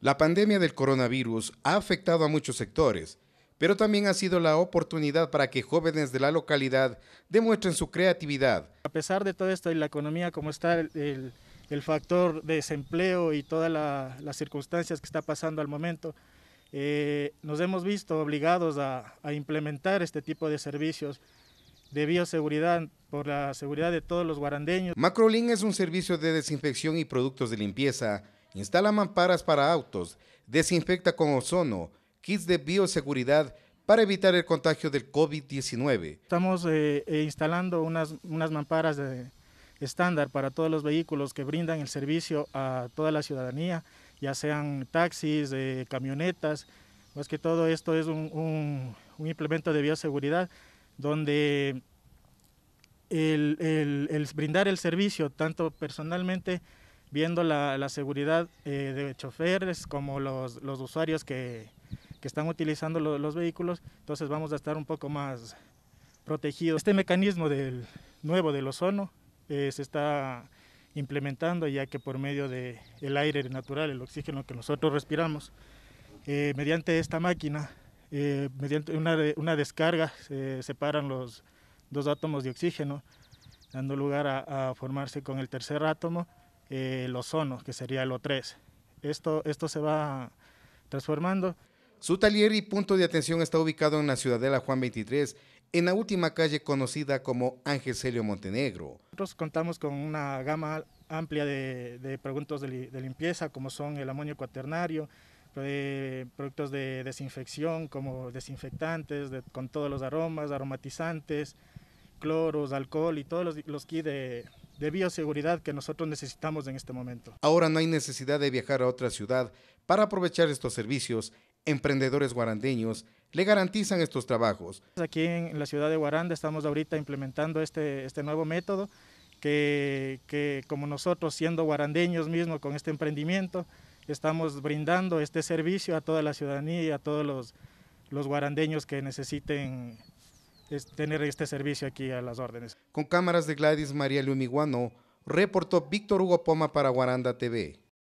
La pandemia del coronavirus ha afectado a muchos sectores, pero también ha sido la oportunidad para que jóvenes de la localidad demuestren su creatividad. A pesar de todo esto y la economía como está, el, factor de desempleo y todas las circunstancias que está pasando al momento, eh, nos hemos visto obligados a, implementar este tipo de servicios de bioseguridad por la seguridad de todos los guarandeños. Macrolin es un servicio de desinfección y productos de limpieza instala mamparas para autos, desinfecta con ozono, kits de bioseguridad para evitar el contagio del COVID-19. Estamos eh, eh, instalando unas, mamparas de, estándar para todos los vehículos que brindan el servicio a toda la ciudadanía, ya sean taxis, eh, camionetas, más que todo esto es un, implemento de bioseguridad donde el, el brindar el servicio tanto personalmente viendo la, seguridad eh, de choferes como los, usuarios que, están utilizando los vehículos, entonces vamos a estar un poco más protegidos. Este mecanismo del nuevo del ozono eh, se está implementando ya que por medio del aire natural, el oxígeno que nosotros respiramos, eh, mediante esta máquina, mediante una, descarga, se separan los dos átomos de oxígeno, dando lugar a formarse con el tercer átomo eh, los que sería el O3. Esto, esto se va transformando. Su taller y punto de atención está ubicado en la Ciudadela Juan 23, en la última calle conocida como Ángel Celio Montenegro. Nosotros contamos con una gama amplia de, productos de, limpieza, como son el amonio cuaternario, eh, productos de desinfección, como desinfectantes, con todos los aromas, aromatizantes, cloros, alcohol y todos los, los kits de, de bioseguridad que nosotros necesitamos en este momento. Ahora no hay necesidad de viajar a otra ciudad para aprovechar estos servicios. Emprendedores guarandeños le garantizan estos trabajos. Aquí en la ciudad de Guaranda estamos ahorita implementando este, este nuevo método que, como nosotros siendo guarandeños mismos con este emprendimiento, estamos brindando este servicio a toda la ciudadanía y a todos los, los guarandeños que necesiten tener este servicio aquí a las órdenes. Con cámaras de Gladys María Lumiguano, reportó Víctor Hugo Poma para Guaranda TV.